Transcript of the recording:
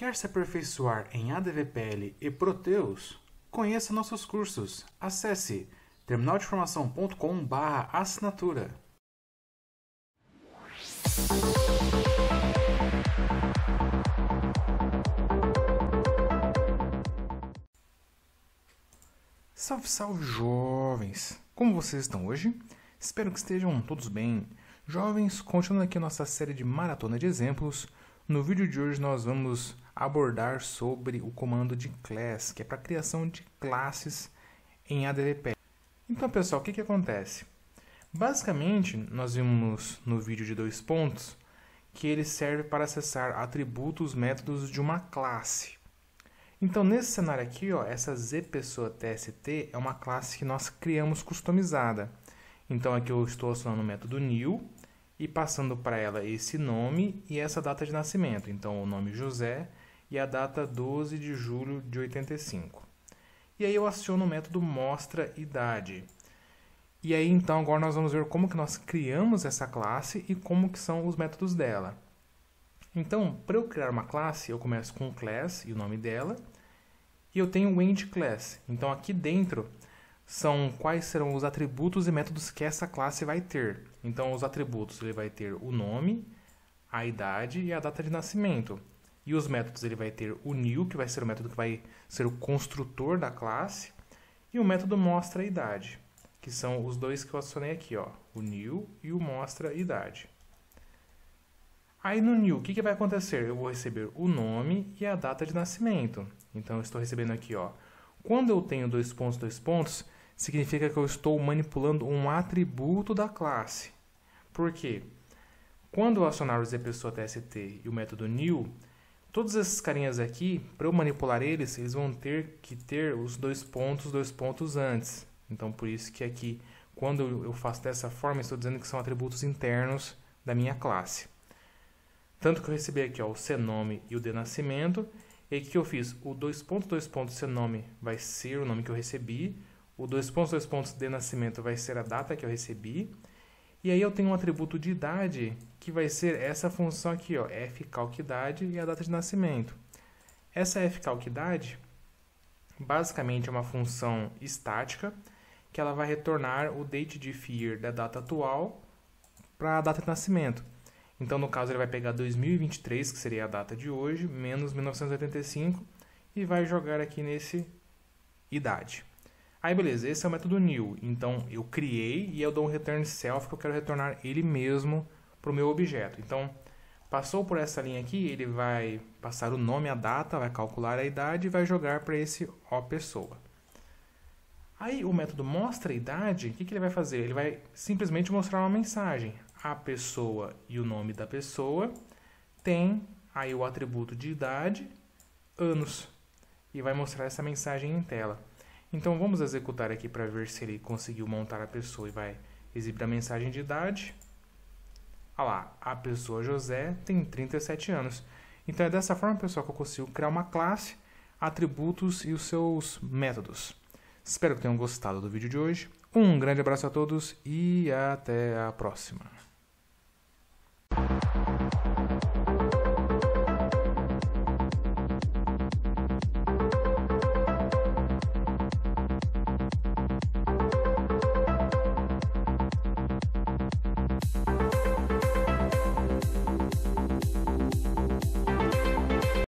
Quer se aperfeiçoar em ADVPL e Proteus? Conheça nossos cursos. Acesse terminaldeformação.com/assinatura. Salve, salve, jovens! Como vocês estão hoje? Espero que estejam todos bem. Jovens, continuando aqui a nossa série de maratona de exemplos, no vídeo de hoje nós vamos abordar sobre o comando de class, que é para criação de classes em ADVP. Então, pessoal, o que, que acontece? Basicamente, nós vimos no vídeo de dois pontos que ele serve para acessar atributos, métodos de uma classe. Então, nesse cenário aqui, ó, essa zpessoa.tst é uma classe que nós criamos customizada. Então, aqui eu estou acionando o método new e passando para ela esse nome e essa data de nascimento. Então, o nome José e a data 12 de julho de 85. E aí eu aciono o método mostra idade. E aí então agora nós vamos ver como que nós criamos essa classe e como que são os métodos dela. Então, para eu criar uma classe, eu começo com class e o nome dela, e eu tenho o end class. Então aqui dentro são quais serão os atributos e métodos que essa classe vai ter. Então os atributos ele vai ter o nome, a idade e a data de nascimento. E os métodos, ele vai ter o new, que vai ser o método que vai ser o construtor da classe, e o método mostra idade, que são os dois que eu acionei aqui, ó, o new e o mostra idade. Aí no new, o que, que vai acontecer? Eu vou receber o nome e a data de nascimento. Então eu estou recebendo aqui, ó, quando eu tenho dois pontos, dois pontos, significa que eu estou manipulando um atributo da classe. Por quê? Quando eu acionar o zpsotst e o método new, Todos esses carinhas aqui, para eu manipular eles, eles vão ter que ter os dois pontos, dois pontos antes. Então, por isso que aqui, quando eu faço dessa forma, estou dizendo que são atributos internos da minha classe. Tanto que eu recebi aqui ó, o cnome e o de nascimento, e que eu fiz o dois pontos, dois pontos cnome vai ser o nome que eu recebi, o dois pontos, dois pontos de nascimento vai ser a data que eu recebi, e aí eu tenho um atributo de idade que vai ser essa função aqui, ó, fcalquidade e a data de nascimento. Essa fcalquidade basicamente é uma função estática que ela vai retornar o date de fear da data atual para a data de nascimento. Então, no caso, ele vai pegar 2023, que seria a data de hoje, menos 1985, e vai jogar aqui nesse idade. Aí beleza, esse é o método new. Então eu criei e eu dou um return self que eu quero retornar ele mesmo para o meu objeto. Então passou por essa linha aqui, ele vai passar o nome, a data, vai calcular a idade e vai jogar para esse o pessoa. Aí o método mostra a idade, o que, que ele vai fazer? Ele vai simplesmente mostrar uma mensagem. A pessoa e o nome da pessoa tem aí o atributo de idade, anos, e vai mostrar essa mensagem em tela. Então vamos executar aqui para ver se ele conseguiu montar a pessoa e vai exibir a mensagem de idade. Olha lá, a pessoa José tem 37 anos. Então é dessa forma, pessoal, que eu consigo criar uma classe, atributos e os seus métodos. Espero que tenham gostado do vídeo de hoje. Um grande abraço a todos e até a próxima.